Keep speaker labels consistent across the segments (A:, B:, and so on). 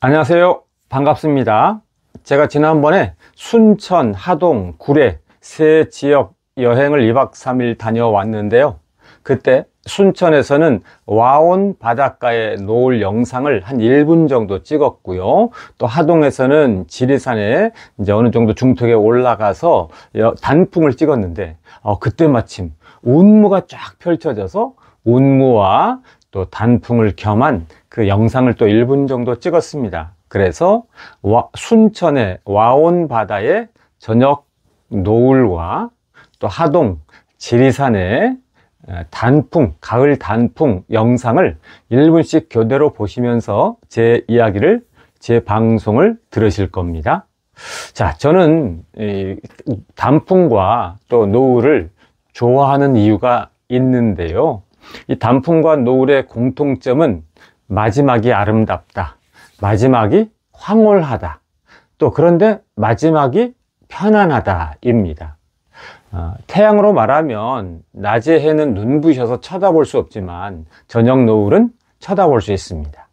A: 안녕하세요 반갑습니다 제가 지난번에 순천, 하동, 구례 세 지역 여행을 2박 3일 다녀왔는데요 그때 순천에서는 와온 바닷가에 놓을 영상을 한 1분 정도 찍었고요 또 하동에서는 지리산에 이제 어느 정도 중턱에 올라가서 단풍을 찍었는데 어, 그때 마침 운무가 쫙 펼쳐져서 운무와 또 단풍을 겸한 그 영상을 또 1분 정도 찍었습니다. 그래서 와, 순천의 와온 바다의 저녁 노을과 또 하동 지리산의 단풍, 가을 단풍 영상을 1분씩 교대로 보시면서 제 이야기를, 제 방송을 들으실 겁니다. 자, 저는 단풍과 또 노을을 좋아하는 이유가 있는데요. 이 단풍과 노을의 공통점은 마지막이 아름답다. 마지막이 황홀하다. 또 그런데 마지막이 편안하다입니다. 어, 태양으로 말하면 낮에 해는 눈부셔서 쳐다볼 수 없지만 저녁 노을은 쳐다볼 수 있습니다.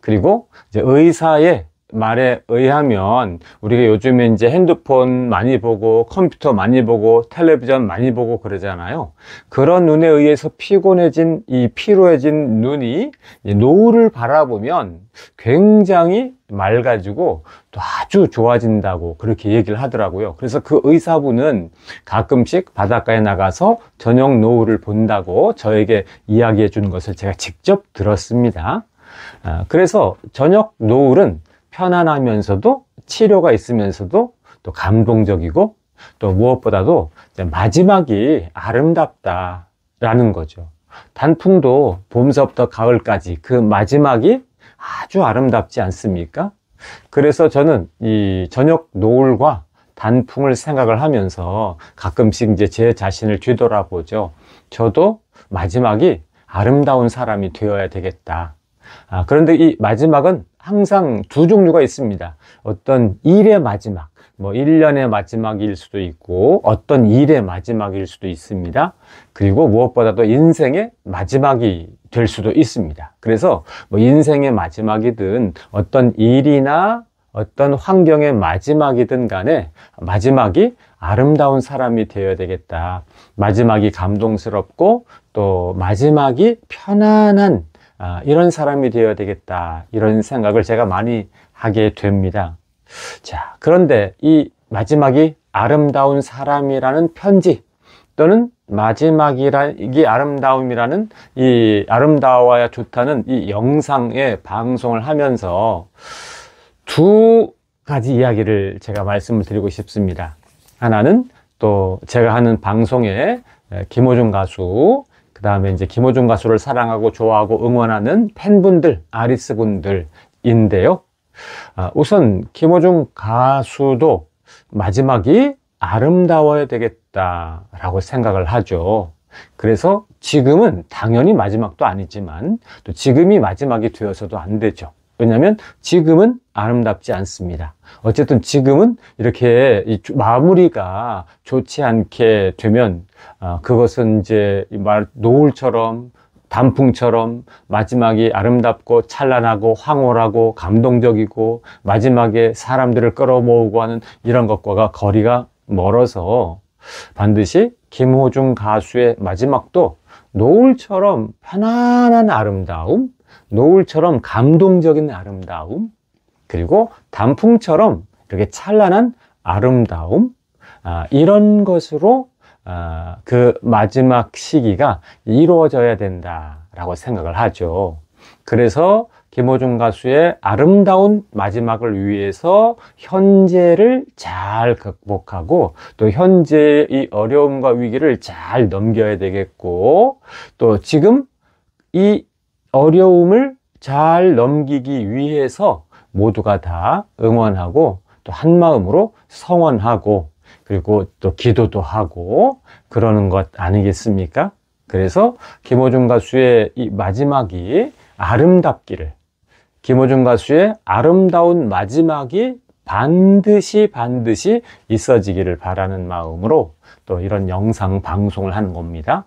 A: 그리고 의사의 말에 의하면 우리가 요즘에 이제 핸드폰 많이 보고 컴퓨터 많이 보고 텔레비전 많이 보고 그러잖아요 그런 눈에 의해서 피곤해진 이 피로해진 눈이 노을을 바라보면 굉장히 맑아지고 또 아주 좋아진다고 그렇게 얘기를 하더라고요 그래서 그 의사분은 가끔씩 바닷가에 나가서 저녁 노을을 본다고 저에게 이야기해 주는 것을 제가 직접 들었습니다 아, 그래서 저녁 노을은 편안하면서도 치료가 있으면서도 또 감동적이고 또 무엇보다도 마지막이 아름답다라는 거죠. 단풍도 봄서부터 가을까지 그 마지막이 아주 아름답지 않습니까? 그래서 저는 이 저녁 노을과 단풍을 생각을 하면서 가끔씩 이제 제 자신을 뒤돌아보죠. 저도 마지막이 아름다운 사람이 되어야 되겠다. 아, 그런데 이 마지막은 항상 두 종류가 있습니다. 어떤 일의 마지막, 뭐 1년의 마지막일 수도 있고 어떤 일의 마지막일 수도 있습니다. 그리고 무엇보다도 인생의 마지막이 될 수도 있습니다. 그래서 뭐 인생의 마지막이든 어떤 일이나 어떤 환경의 마지막이든 간에 마지막이 아름다운 사람이 되어야 되겠다. 마지막이 감동스럽고 또 마지막이 편안한 아, 이런 사람이 되어야 되겠다 이런 생각을 제가 많이 하게 됩니다 자 그런데 이 마지막이 아름다운 사람이라는 편지 또는 마지막이라 이 아름다움이라는 이 아름다워야 좋다는 이 영상의 방송을 하면서 두 가지 이야기를 제가 말씀을 드리고 싶습니다 하나는 또 제가 하는 방송에 김호중 가수 그 다음에 이제 김호중 가수를 사랑하고 좋아하고 응원하는 팬분들, 아리스분들인데요. 아, 우선 김호중 가수도 마지막이 아름다워야 되겠다라고 생각을 하죠. 그래서 지금은 당연히 마지막도 아니지만 또 지금이 마지막이 되어서도 안 되죠. 왜냐면 지금은 아름답지 않습니다. 어쨌든 지금은 이렇게 마무리가 좋지 않게 되면 어, 그것은 이제 말 노을처럼 단풍처럼 마지막이 아름답고 찬란하고 황홀하고 감동적이고 마지막에 사람들을 끌어모으고 하는 이런 것과가 거리가 멀어서 반드시 김호중 가수의 마지막도 노을처럼 편안한 아름다움 노을처럼 감동적인 아름다움, 그리고 단풍처럼 이렇게 찬란한 아름다움, 아, 이런 것으로 아, 그 마지막 시기가 이루어져야 된다라고 생각을 하죠. 그래서 김호중 가수의 아름다운 마지막을 위해서 현재를 잘 극복하고 또 현재의 이 어려움과 위기를 잘 넘겨야 되겠고 또 지금 이 어려움을 잘 넘기기 위해서 모두가 다 응원하고 또 한마음으로 성원하고 그리고 또 기도도 하고 그러는 것 아니겠습니까? 그래서 김호중 가수의 이 마지막이 아름답기를 김호중 가수의 아름다운 마지막이 반드시 반드시 있어지기를 바라는 마음으로 또 이런 영상 방송을 하는 겁니다.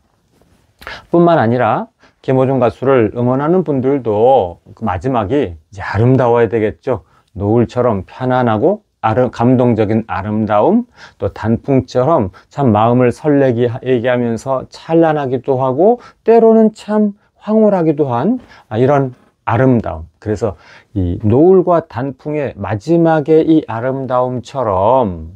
A: 뿐만 아니라 김호중 가수를 응원하는 분들도 그 마지막이 이제 아름다워야 되겠죠. 노을처럼 편안하고 아름, 감동적인 아름다움, 또 단풍처럼 참 마음을 설레게 얘기하면서 찬란하기도 하고 때로는 참 황홀하기도 한 아, 이런 아름다움. 그래서 이 노을과 단풍의 마지막에 이 아름다움처럼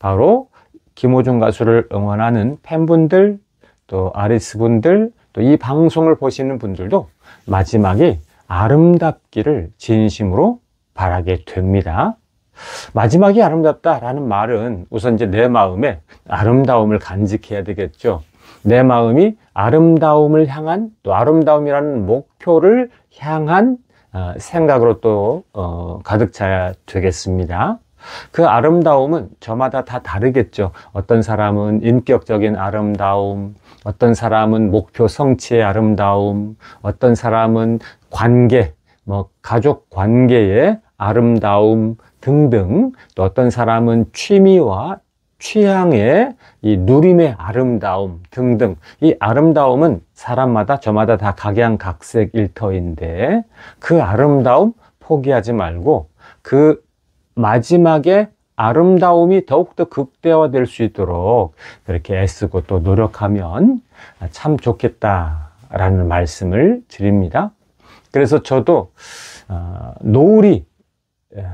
A: 바로 김호중 가수를 응원하는 팬분들, 또 아리스분들, 또이 방송을 보시는 분들도 마지막이 아름답기를 진심으로 바라게 됩니다. 마지막이 아름답다라는 말은 우선 이제 내 마음에 아름다움을 간직해야 되겠죠. 내 마음이 아름다움을 향한 또 아름다움이라는 목표를 향한 아, 생각으로 또 어, 가득 차야 되겠습니다. 그 아름다움은 저마다 다 다르겠죠. 어떤 사람은 인격적인 아름다움, 어떤 사람은 목표 성취의 아름다움, 어떤 사람은 관계, 뭐 가족 관계의 아름다움 등등, 또 어떤 사람은 취미와 취향의 이 누림의 아름다움 등등 이 아름다움은 사람마다 저마다 다 각양각색 일터인데 그 아름다움 포기하지 말고 그 마지막에 아름다움이 더욱더 극대화될 수 있도록 그렇게 애쓰고 또 노력하면 참 좋겠다라는 말씀을 드립니다. 그래서 저도 어, 노을이 어,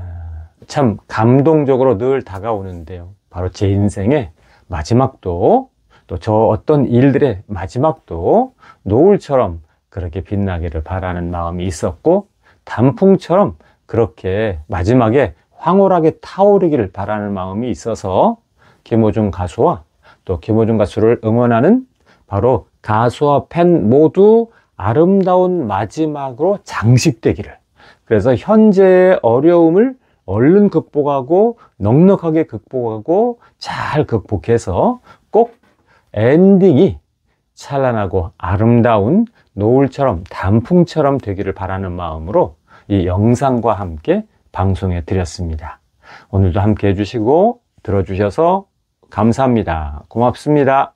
A: 참 감동적으로 늘 다가오는데요. 바로 제 인생의 마지막도 또 저 어떤 일들의 마지막도 노을처럼 그렇게 빛나기를 바라는 마음이 있었고 단풍처럼 그렇게 마지막에 황홀하게 타오르기를 바라는 마음이 있어서 김호중 가수와 또 김호중 가수를 응원하는 바로 가수와 팬 모두 아름다운 마지막으로 장식되기를 그래서 현재의 어려움을 얼른 극복하고 넉넉하게 극복하고 잘 극복해서 꼭 엔딩이 찬란하고 아름다운 노을처럼 단풍처럼 되기를 바라는 마음으로 이 영상과 함께 방송해 드렸습니다. 오늘도 함께 해주시고 들어주셔서 감사합니다. 고맙습니다.